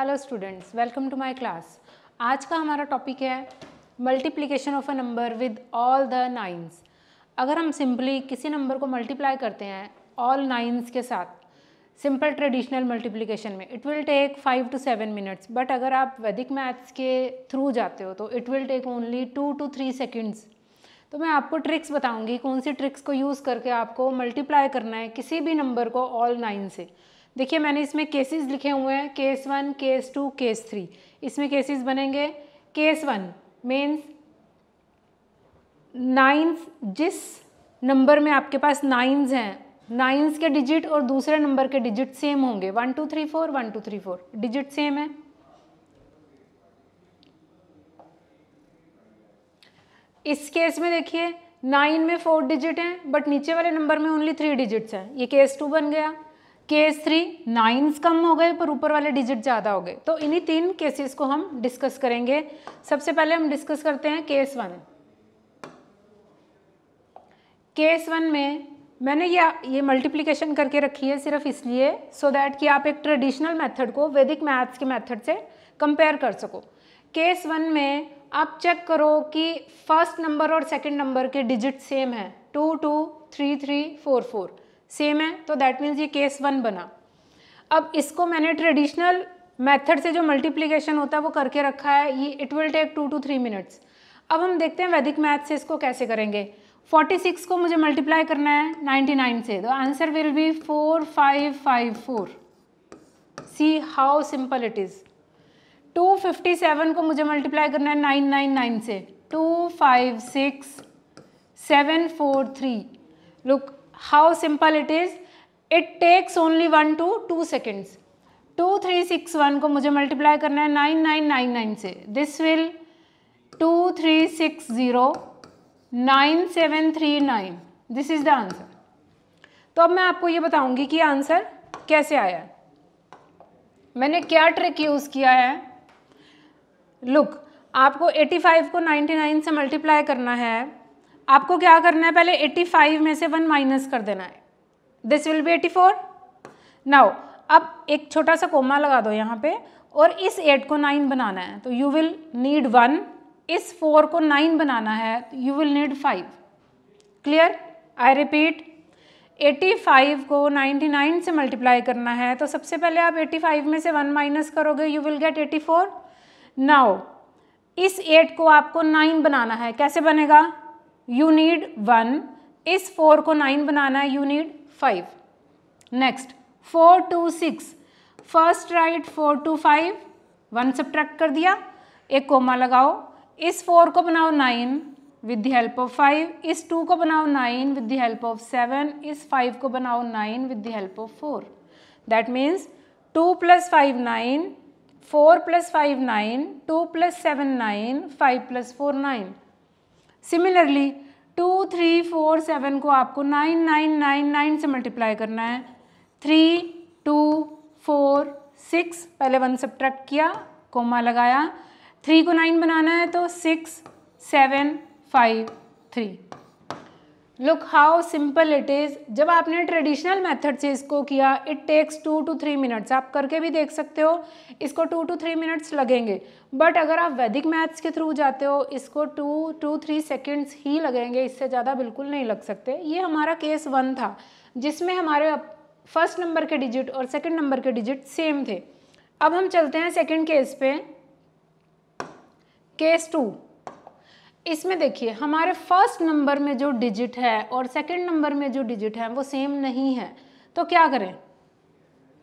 hello students welcome to my class आज का हमारा टॉपिक है multiplication of a number with all the nines अगर हम सिंपली किसी नंबर को मल्टीप्लाई करते हैं ऑल नाइन्स के साथ सिंपल ट्रेडिशनल मल्टीप्लिकेशन में it will take five to seven minutes but अगर आप वैदिक मैथ्स के थ्रू जाते हो तो it will take only two to three seconds तो मैं आपको ट्रिक्स बताऊंगी कौन सी ट्रिक्स को यूज़ करके आपको मल्टीप्लाई करना है किसी भी नंबर को ऑल नाइन से देखिए मैंने इसमें केसेस लिखे हुए हैं case one case two case three इसमें केसेस बनेंगे केस वन मीन्स नाइन्स जिस नंबर में आपके पास नाइन्स हैं नाइन्स के डिजिट और दूसरे नंबर के डिजिट सेम होंगे one two three four one two three four digit same है इस केस में देखिए नाइन में फोर डिजिट हैं बट नीचे वाले नंबर में ओनली थ्री डिजिट्स हैं ये केस टू बन गया केस थ्री नाइन्स कम हो गए पर ऊपर वाले डिजिट ज़्यादा हो गए तो इन्हीं तीन केसेस को हम डिस्कस करेंगे सबसे पहले हम डिस्कस करते हैं केस वन केस वन में मैंने ये ये मल्टीप्लीकेशन करके रखी है सिर्फ इसलिए सो so दैट कि आप एक ट्रेडिशनल मेथड को वैदिक मैथ्स के मेथड से कंपेयर कर सको केस वन में आप चेक करो कि फर्स्ट नंबर और सेकंड नंबर के डिजिट सेम है two to three three four four same है तो दैट मीन्स ये केस वन बना अब इसको मैंने ट्रेडिशनल मेथड से जो मल्टीप्लिकेशन होता है वो करके रखा है ये it will take two to three minutes अब हम देखते हैं वैदिक मैथ से इसको कैसे करेंगे 46 को मुझे मल्टीप्लाई करना है 99 से तो answer will be 4554 see how simple it is 257 को मुझे मल्टीप्लाई करना है 999 से 256743 look how simple it is it takes only 1 to 2 seconds two three six one को मुझे मल्टीप्लाई करना है 9999 से this will two three six zero nine seven three nine this is the answer तो अब मैं आपको ये बताऊंगी कि आंसर कैसे आया मैंने क्या ट्रिक यूज़ किया है लुक आपको 85 को 99 से मल्टीप्लाई करना है आपको क्या करना है पहले 85 में से वन माइनस कर देना है this will be 84 four now अब एक छोटा सा कोमा लगा दो यहाँ पे और इस 8 को 9 बनाना है तो यू विल नीड वन इस 4 को 9 बनाना है तो you will need 5 clear I repeat 85 को 99 से मल्टीप्लाई करना है तो सबसे पहले आप 85 में से वन माइनस करोगे यू विल गेट 84 नाओ इस 8 को आपको 9 बनाना है कैसे बनेगा यू नीड वन इस फोर को नाइन बनाना है you need five next four two six first right four two five one subtract कर दिया एक कोमा लगाओ इस फोर को बनाओ nine with the help of five इस टू को बनाओ nine with the help of seven इस फाइव को बनाओ nine with the help of four that means two plus five nine four plus five nine two plus seven nine five plus four nine similarly two three four seven को आपको nine nine nine nine से multiply करना है three two four six पहले one subtract किया comma लगाया three को nine बनाना है तो six seven five three look how simple it is जब आपने ट्रेडिशनल मेथड से इसको किया it takes two to three minutes आप करके भी देख सकते हो इसको टू टू थ्री मिनट्स लगेंगे बट अगर आप वैदिक मैथ्स के थ्रू जाते हो इसको टू टू थ्री सेकेंड्स ही लगेंगे इससे ज़्यादा बिल्कुल नहीं लग सकते ये हमारा केस वन था जिसमें हमारे फर्स्ट नंबर के डिजिट और सेकेंड नंबर के डिजिट सेम थे अब हम चलते हैं सेकेंड केस पे केस टू इसमें देखिए हमारे फर्स्ट नंबर में जो डिजिट है और सेकंड नंबर में जो डिजिट है वो सेम नहीं है तो क्या करें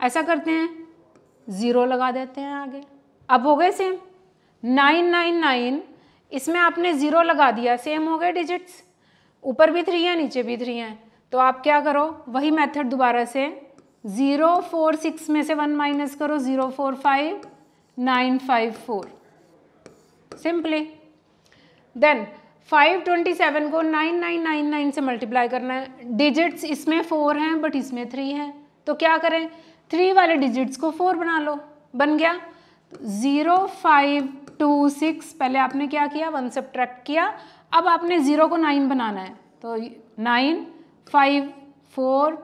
ऐसा करते हैं ज़ीरो लगा देते हैं आगे अब हो गए सेम नाइन नाइन नाइन इसमें आपने ज़ीरो लगा दिया सेम हो गए डिजिट्स ऊपर भी थ्री हैं नीचे भी थ्री हैं तो आप क्या करो वही मेथड दोबारा से ज़ीरो फोर सिक्स में से वन माइनस करो zero four five nine five four simply then 527 को 9999 से मल्टीप्लाई करना है डिजिट्स इसमें फोर हैं बट इसमें थ्री हैं तो क्या करें थ्री वाले डिजिट्स को फोर बना लो बन गया ज़ीरो फाइव टू सिक्स पहले आपने क्या किया वन सब्ट्रैक्ट किया अब आपने ज़ीरो को नाइन बनाना है तो nine five four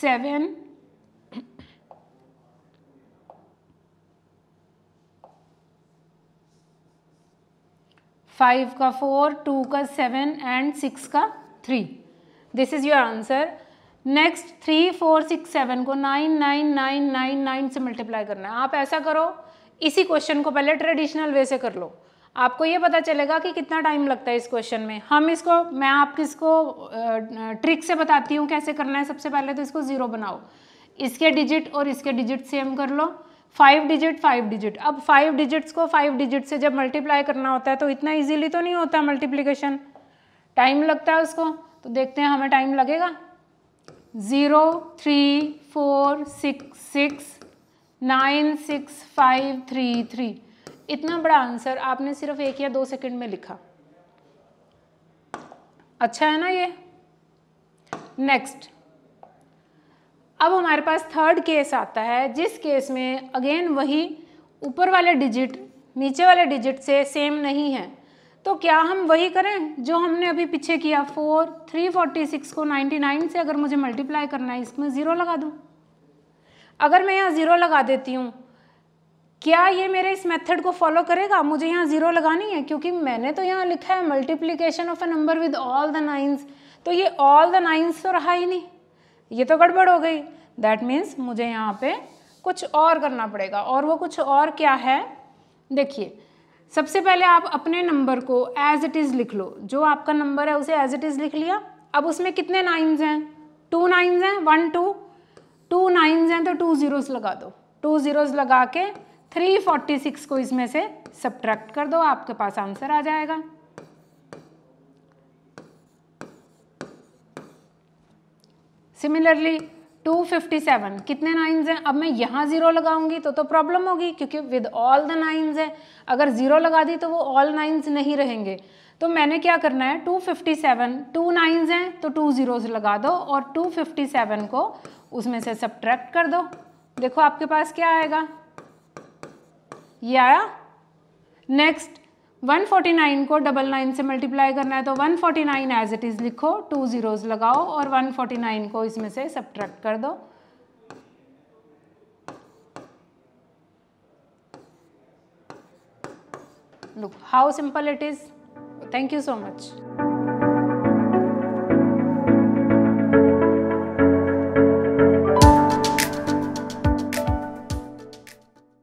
seven five का फोर टू का सेवन एंड सिक्स का three this is your answer next three four six seven को nine nine nine nine nine से मल्टीप्लाई करना है आप ऐसा करो इसी क्वेश्चन को पहले ट्रेडिशनल वे से कर लो आपको ये पता चलेगा कि कितना टाइम लगता है इस क्वेश्चन में हम इसको मैं आप किसको ट्रिक से बताती हूँ कैसे करना है सबसे पहले तो इसको ज़ीरो बनाओ इसके डिजिट और इसके डिजिट सेम कर लो फाइव डिजिट फाइव डिजिट अब फाइव डिजिट्स को फाइव डिजिट से जब मल्टीप्लाई करना होता है तो इतना इजीली तो नहीं होता मल्टीप्लीकेशन टाइम लगता है उसको तो देखते हैं हमें टाइम लगेगा zero three four six six nine six five three three इतना बड़ा आंसर आपने सिर्फ एक या दो सेकंड में लिखा अच्छा है ना ये नेक्स्ट अब हमारे पास थर्ड केस आता है जिस केस में अगेन वही ऊपर वाले डिजिट नीचे वाले डिजिट से सेम नहीं है तो क्या हम वही करें जो हमने अभी पीछे किया फोर थ्री फोर्टी सिक्स को नाइन्टी नाइन से अगर मुझे मल्टीप्लाई करना है इसमें ज़ीरो लगा दूँ अगर मैं यहाँ ज़ीरो लगा देती हूँ क्या ये मेरे इस मेथड को फॉलो करेगा मुझे यहाँ ज़ीरो लगानी है क्योंकि मैंने तो यहाँ लिखा है multiplication of a number with all the nines तो ये ऑल द नाइन्स तो रहा ही नहीं ये तो गड़बड़ हो गई दैट मीन्स मुझे यहाँ पे कुछ और करना पड़ेगा और वो कुछ और क्या है देखिए सबसे पहले आप अपने नंबर को एज इट इज़ लिख लो जो आपका नंबर है उसे एज इट इज़ लिख लिया अब उसमें कितने नाइन्स हैं टू नाइन्स हैं वन टू टू नाइन्स हैं तो टू ज़ीरोज़ लगा दो टू ज़ीरोज़ लगा के थ्री फोर्टी सिक्स को इसमें से सब्ट्रैक्ट कर दो आपके पास आंसर आ जाएगा सिमिलरली 257 कितने नाइन्स हैं अब मैं यहाँ ज़ीरो लगाऊंगी तो तो प्रॉब्लम होगी क्योंकि विद ऑल द नाइन्स है अगर ज़ीरो लगा दी तो वो ऑल नाइन्स नहीं रहेंगे तो मैंने क्या करना है 257 टू नाइन्स हैं तो टू ज़ीरोज़ लगा दो और 257 को उसमें से सब्ट्रैक्ट कर दो देखो आपके पास क्या आएगा ये आया नेक्स्ट 149 को डबल नाइन से मल्टीप्लाई करना है तो 149 फोर्टी एज इट इज़ लिखो टू ज़ीरोज़ लगाओ और 149 को इसमें से सब्ट्रैक्ट कर दो look how simple it is thank you so